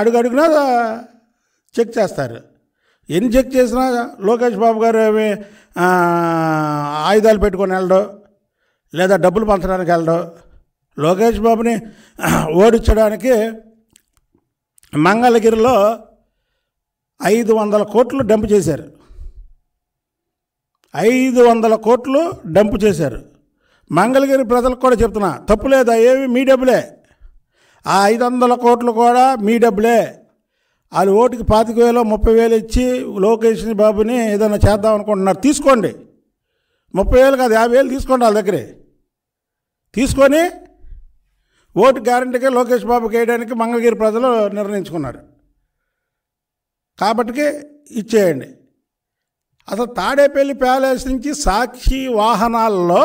అడుగు అడుగునా చెక్ చేస్తారు ఎన్ని చెక్ చేసినా లోకేష్ బాబు గారు ఏమి ఆయుధాలు పెట్టుకొని వెళ్ళడం లేదా డబ్బులు పంచడానికి వెళ్ళడం లోకేష్ బాబుని ఓడించడానికి మంగళగిరిలో ఐదు వందల కోట్లు డంప్ చేశారు ఐదు వందల కోట్లు డంప్ చేశారు మంగళగిరి ప్రజలకు కూడా చెప్తున్నా తప్పులేదా ఏమి మీ డబ్బులే ఆ ఐదు వందల కోట్లు కూడా మీ డబ్బులే వాళ్ళు ఓటుకి పాతిక వేలు ముప్పై వేలు ఇచ్చి లోకేష్ బాబుని ఏదైనా చేద్దాం అనుకుంటున్నారు తీసుకోండి ముప్పై వేలు కాదు యాభై వేలు తీసుకోండి వాళ్ళ దగ్గరే తీసుకొని ఓటు గ్యారంటీకి లోకేష్ బాబుకి వేయడానికి మంగళగిరి ప్రజలు నిర్ణయించుకున్నారు కాబట్టి ఇచ్చేయండి అసలు తాడేపల్లి ప్యాలెస్ నుంచి సాక్షి వాహనాల్లో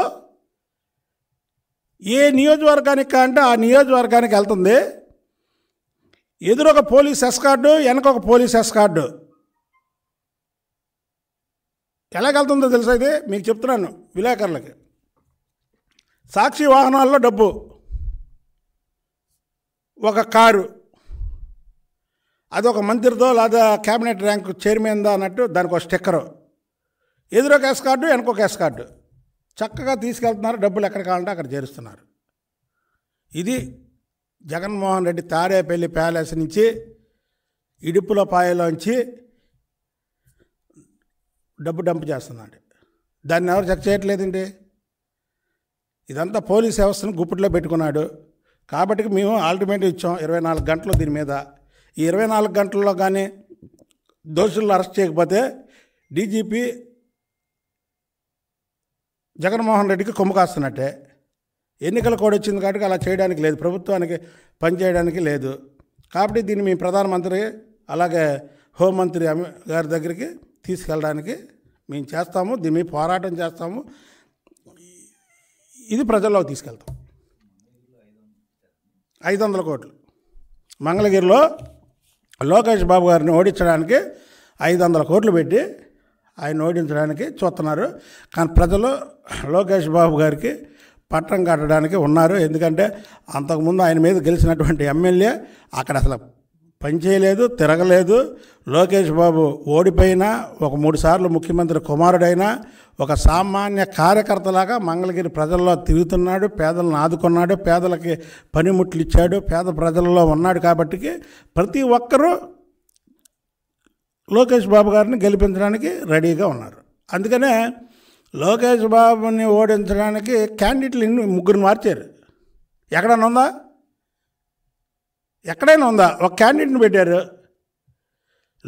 ఏ నియోజకవర్గానికి అంటే ఆ నియోజకవర్గానికి వెళ్తుంది ఎదురొక పోలీస్ ఎస్కార్డు వెనక ఒక పోలీస్ ఎస్కార్డు ఎలాగెళ్తుందో తెలుసా ఇది మీకు చెప్తున్నాను విలేకరులకి సాక్షి వాహనాల్లో డబ్బు ఒక కారు అది ఒక మంత్రితో లేదా క్యాబినెట్ ర్యాంకు చైర్మన్దా అన్నట్టు దానికి ఒక స్టిక్కరు ఎదురొక ఎస్ కార్డు వెనకొక ఎస్కార్డు కార్డు చక్కగా తీసుకెళ్తున్నారు డబ్బులు ఎక్కడ కావాలంటే అక్కడ చేరుస్తున్నారు ఇది జగన్మోహన్ రెడ్డి తాడేపల్లి ప్యాలెస్ నుంచి పాయలోంచి డబ్బు డంప్ చేస్తున్నాడు దాన్ని ఎవరు చెక్ చేయట్లేదండి ఇదంతా పోలీస్ వ్యవస్థను గుప్పిట్లో పెట్టుకున్నాడు కాబట్టి మేము ఆల్టిమేట్ ఇచ్చాం ఇరవై నాలుగు గంటలు దీని మీద ఈ ఇరవై నాలుగు గంటల్లో కానీ దోషులు అరెస్ట్ చేయకపోతే డీజీపీ జగన్మోహన్ రెడ్డికి కొమ్ము కాస్తున్నట్టే ఎన్నికల కోడ్ వచ్చింది కాబట్టి అలా చేయడానికి లేదు ప్రభుత్వానికి పనిచేయడానికి లేదు కాబట్టి దీన్ని మీ ప్రధానమంత్రి అలాగే హోంమంత్రి గారి దగ్గరికి తీసుకెళ్ళడానికి మేము చేస్తాము దీని మీద పోరాటం చేస్తాము ఇది ప్రజల్లోకి తీసుకెళ్తాం ఐదు వందల కోట్లు మంగళగిరిలో లోకేష్ బాబు గారిని ఓడించడానికి ఐదు వందల కోట్లు పెట్టి ఆయన ఓడించడానికి చూస్తున్నారు కానీ ప్రజలు లోకేష్ బాబు గారికి పట్టం కట్టడానికి ఉన్నారు ఎందుకంటే అంతకుముందు ఆయన మీద గెలిచినటువంటి ఎమ్మెల్యే అక్కడ అసలు పనిచేయలేదు తిరగలేదు లోకేష్ బాబు ఓడిపోయినా ఒక మూడు సార్లు ముఖ్యమంత్రి కుమారుడైనా ఒక సామాన్య కార్యకర్తలాగా మంగళగిరి ప్రజల్లో తిరుగుతున్నాడు పేదలను ఆదుకున్నాడు పేదలకి పనిముట్లు ఇచ్చాడు పేద ప్రజల్లో ఉన్నాడు కాబట్టి ప్రతి ఒక్కరూ లోకేష్ బాబు గారిని గెలిపించడానికి రెడీగా ఉన్నారు అందుకనే లోకేష్ బాబుని ఓడించడానికి క్యాండిడేట్లు ఇన్ని ముగ్గురు మార్చారు ఎక్కడైనా ఉందా ఎక్కడైనా ఉందా ఒక క్యాండిడేట్ని పెట్టారు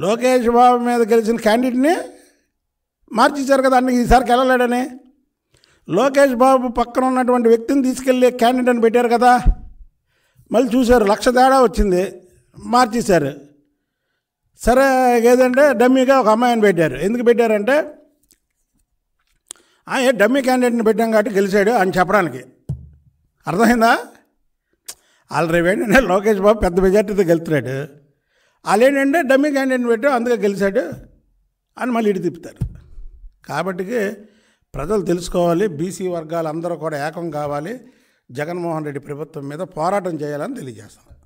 లోకేష్ బాబు మీద గెలిచిన క్యాండిడేట్ని మార్చిచ్చారు కదా అన్నీ ఈసారి వెళ్ళలేడని లోకేష్ బాబు పక్కన ఉన్నటువంటి వ్యక్తిని తీసుకెళ్ళి క్యాండిడేట్ని పెట్టారు కదా మళ్ళీ చూశారు లక్ష తేడా వచ్చింది మార్చేశారు సరే ఏదంటే డమ్మీగా ఒక అమ్మాయిని పెట్టారు ఎందుకు పెట్టారంటే ఏ డమ్మీ క్యాండిడేట్ని పెట్టాం కాబట్టి గెలిచాడు అని చెప్పడానికి అర్థమైందా ఆల్రెడీ ఏంటంటే లోకేష్ బాబు పెద్ద మెజార్టీతో గెలుతున్నాడు ఏంటంటే డమ్మీ క్యాండిడేట్ని పెట్టాం అందుకే గెలిచాడు అని మళ్ళీ ఇటు తిప్పుతారు కాబట్టి ప్రజలు తెలుసుకోవాలి బీసీ వర్గాలు అందరూ కూడా ఏకం కావాలి జగన్మోహన్ రెడ్డి ప్రభుత్వం మీద పోరాటం చేయాలని తెలియజేస్తాం